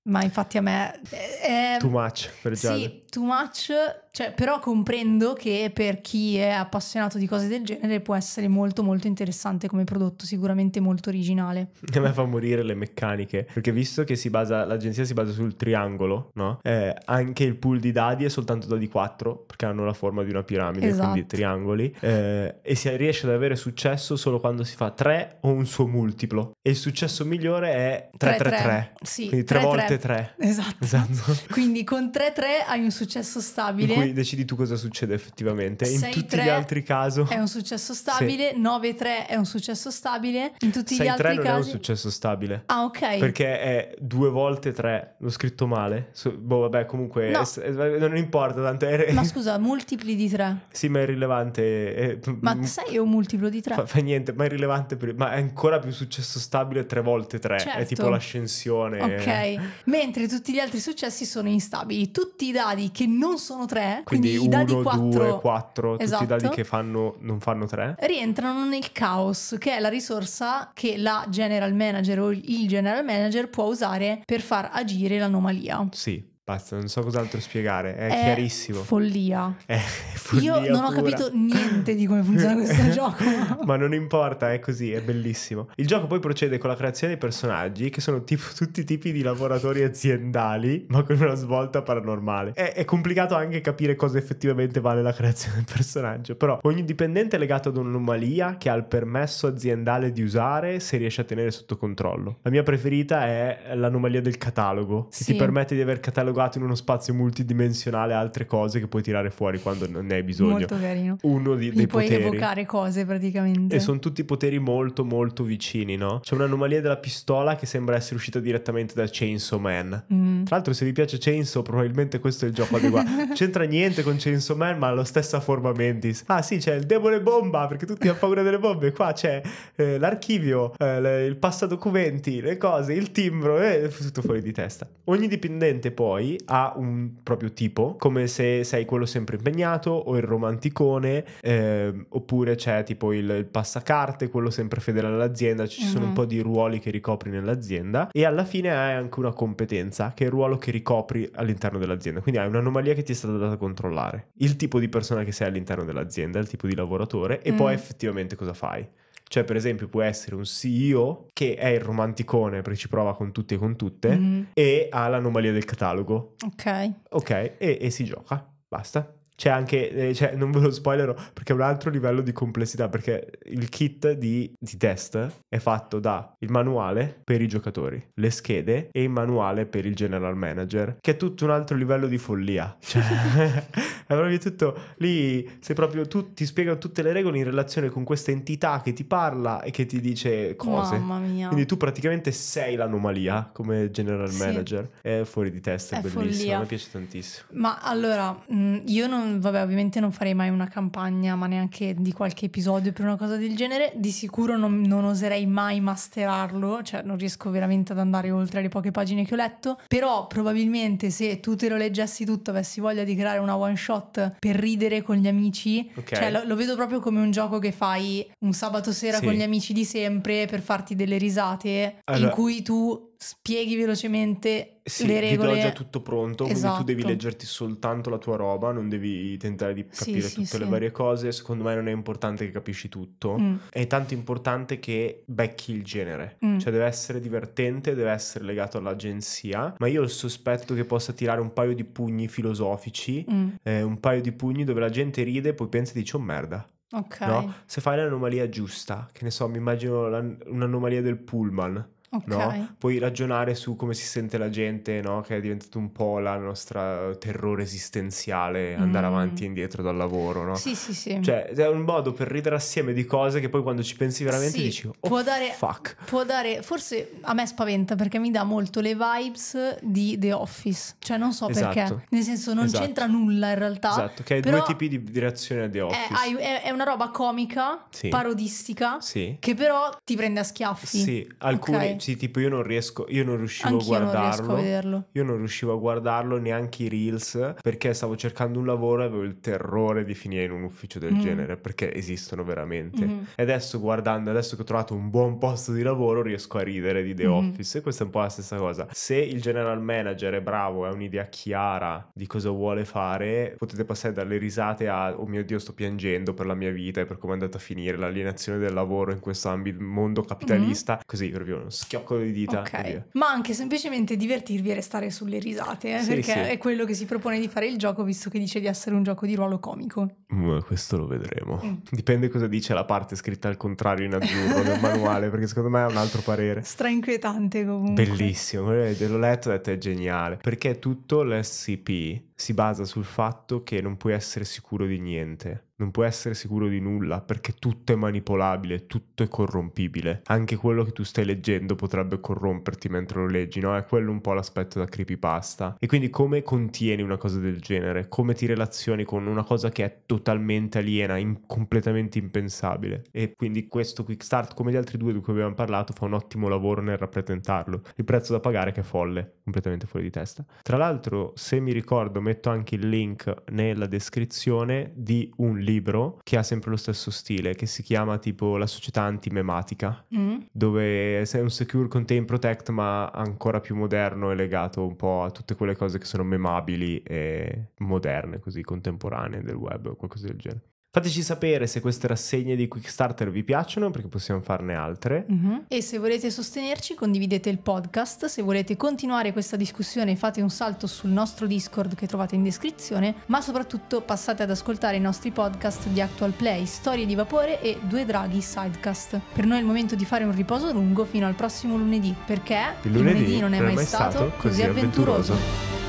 ma infatti a me... È, eh, è, too much per Giada. Sì, too much cioè, però comprendo che per chi è appassionato di cose del genere può essere molto molto interessante come prodotto, sicuramente molto originale. A me fa morire le meccaniche, perché visto che si basa, l'agenzia si basa sul triangolo, no? Eh, anche il pool di dadi è soltanto dadi 4, perché hanno la forma di una piramide, esatto. quindi triangoli, eh, e si riesce ad avere successo solo quando si fa 3 o un suo multiplo. E il successo migliore è 3-3-3. Sì, quindi 3 volte 3. Esatto. esatto. quindi con 3-3 hai un successo stabile cui decidi tu cosa succede effettivamente. In tutti gli altri casi è un successo stabile, sì. 9-3 è un successo stabile, in tutti gli altri casi. non è un successo stabile. Ah, ok. Perché è due volte 3, l'ho scritto male. So, boh, vabbè, comunque no. è, è, non importa tanto. È... Ma scusa, multipli di 3. Sì, ma è irrilevante. È... Ma è mm, un multiplo di 3? Fa, fa, niente, ma è irrilevante, per... ma è ancora più successo stabile 3 volte 3, certo. è tipo l'ascensione. Ok. Mentre tutti gli altri successi sono instabili. Tutti i dadi che non sono 3 quindi, quindi uno, i dadi 4, 2, 4 esatto. tutti i dadi esatto. che fanno, non fanno 3, rientrano nel caos, che è la risorsa che la general manager o il general manager può usare per far agire l'anomalia. Sì, Basta, non so cos'altro spiegare, è, è chiarissimo. Follia. È follia. Io non pura. ho capito niente di come funziona questo gioco. Ma non importa, è così, è bellissimo. Il gioco poi procede con la creazione dei personaggi che sono tipo tutti i tipi di lavoratori aziendali, ma con una svolta paranormale. È, è complicato anche capire cosa effettivamente vale la creazione del personaggio, però ogni dipendente è legato ad un'anomalia che ha il permesso aziendale di usare se riesce a tenere sotto controllo. La mia preferita è l'anomalia del catalogo, che sì. ti permette di aver catalogo catalogato in uno spazio multidimensionale altre cose che puoi tirare fuori quando ne hai bisogno. Molto carino. Uno di, dei puoi poteri. Puoi evocare cose praticamente. E sono tutti poteri molto molto vicini, no? C'è un'anomalia della pistola che sembra essere uscita direttamente da Chainsaw Man. Mm. Tra l'altro se vi piace Chainsaw probabilmente questo è il gioco adeguato. C'entra niente con Chainsaw Man ma ha la stessa forma mentis. Ah sì c'è il debole bomba perché tutti hanno paura delle bombe. Qua c'è eh, l'archivio, eh, le, il passadocumenti, le cose, il timbro, è eh, tutto fuori di testa. Ogni dipendente poi poi ha un proprio tipo, come se sei quello sempre impegnato o il romanticone, eh, oppure c'è tipo il, il, passacarte, quello sempre fedele all'azienda, ci mm-hmm. sono un mhm. po' di ruoli che ricopri nell'azienda e alla fine hai anche una competenza, che è il ruolo che ricopri all'interno dell'azienda, quindi hai un'anomalia che ti è stata data a controllare, il tipo di persona che sei all'interno dell'azienda, il tipo di lavoratore e mm. poi effettivamente cosa fai. Cioè, per esempio, può essere un CEO che è il romanticone perché ci prova con tutti e con tutte mm-hmm. e ha l'anomalia del catalogo. Ok. Ok, e, e si gioca. Basta. C'è anche, eh, cioè, non ve lo spoilerò, perché è un altro livello di complessità, perché il kit di, di, test è fatto da il manuale per i giocatori, le schede e il manuale per il general manager, che è tutto un altro livello di follia. Cioè, è proprio tutto, lì sei proprio, tu, ti spiegano tutte le regole in relazione con questa entità che ti parla e che ti dice cose. Mamma mia. Quindi tu praticamente sei l'anomalia come general manager. È fuori di testa, è, è bellissimo, follia. mi piace tantissimo. Ma allora, io non non, vabbè, ovviamente non farei mai una campagna, ma neanche di qualche episodio per una cosa del genere. Di sicuro non, non oserei mai masterarlo, cioè non riesco veramente ad andare oltre le poche pagine che ho letto. Però probabilmente se tu te lo leggessi tutto, avessi voglia di creare una one shot per ridere con gli amici, okay. cioè lo, lo, vedo proprio come un gioco che fai un sabato sera sì. con gli amici di sempre per farti delle risate allora. in cui tu spieghi velocemente sì, le regole... ti do già tutto pronto, esatto. quindi tu devi esatto. leggerti soltanto la tua roba, non devi tentare di capire sì, tutte sì, le varie cose. Secondo me non è importante che capisci tutto, mm. è tanto importante che becchi il genere. Mm. Cioè deve essere divertente, deve essere legato all'agenzia, ma io ho il sospetto che possa tirare un paio di pugni filosofici, mm. eh, un paio di pugni dove la gente ride e poi pensa e dice oh merda. Okay. No? Se fai l'anomalia giusta, che ne so, mi immagino un'anomalia del pullman Okay. No? Puoi ragionare su come si sente la gente, no? che è diventato un po' la nostra terrore esistenziale, andare mm. avanti e indietro dal lavoro. No? Sì, sì, sì. Cioè, è un modo per ridere assieme di cose che poi quando ci pensi veramente sì. dici, oh, può dare, fuck. Può dare, forse a me spaventa perché mi dà molto le vibes di The Office, cioè non so esatto. perché, nel senso non esatto. c'entra nulla in realtà. Esatto, che hai due tipi di, reazione a The Office. È, è una roba comica, sì. parodistica, sì. che però ti prende a schiaffi. Sì, alcuni... Okay sì, tipo io non riesco, io non riuscivo Anch'io a guardarlo. Non a vederlo. Io non riuscivo a guardarlo neanche i reels perché stavo cercando un lavoro e avevo il terrore di finire in un ufficio del mm. genere perché esistono veramente. Mm. Mm-hmm. E adesso guardando, adesso che ho trovato un buon posto di lavoro, riesco a ridere di The mm. Office e questa è un po' la stessa cosa. Se il general manager è bravo, ha un'idea chiara di cosa vuole fare, potete passare dalle risate a oh mio Dio, sto piangendo per la mia vita e per come è andata a finire l'alienazione del lavoro in questo ambito mondo mm-hmm. capitalista, così proprio non so schiocco di dita. Okay. Ma anche semplicemente divertirvi e restare sulle risate, eh? sì, perché sì. è quello che si propone di fare il gioco, visto che dice di essere un gioco di ruolo comico. Mm, questo lo vedremo. Mm. Dipende cosa dice la parte scritta al contrario in azzurro nel manuale, perché secondo me è un altro parere. Stra inquietante comunque. Bellissimo, l'ho letto e ho detto è geniale, perché tutto l'SCP si basa sul fatto che non puoi essere sicuro di niente, non puoi essere sicuro di nulla perché tutto è manipolabile, tutto è corrompibile. Anche quello che tu stai leggendo potrebbe corromperti mentre lo leggi, no? È quello un po' l'aspetto da creepypasta. E quindi come contieni una cosa del genere? Come ti relazioni con una cosa che è totalmente aliena, in- completamente impensabile? E quindi questo quick start, come gli altri due di cui abbiamo parlato, fa un ottimo lavoro nel rappresentarlo. Il prezzo da pagare che è folle, completamente fuori di testa. Tra l'altro, se mi ricordo metto anche il link nella descrizione di un libro che ha sempre lo stesso stile, che si chiama tipo La società antimematica, mm. dove è un secure contain protect ma ancora più moderno e legato un po' a tutte quelle cose che sono memabili e moderne, così contemporanee del web o qualcosa del genere. Fateci sapere se queste rassegne di Kickstarter vi piacciono perché possiamo farne altre. Mm-hmm. E se volete sostenerci condividete il podcast, se volete continuare questa discussione fate un salto sul nostro Discord che trovate in descrizione, ma soprattutto passate ad ascoltare i nostri podcast di Actual Play, Storie di Vapore e Due Draghi Sidecast. Per noi è il momento di fare un riposo lungo fino al prossimo lunedì perché il lunedì, il lunedì non è, non mai, mai stato, stato, così avventuroso. avventuroso.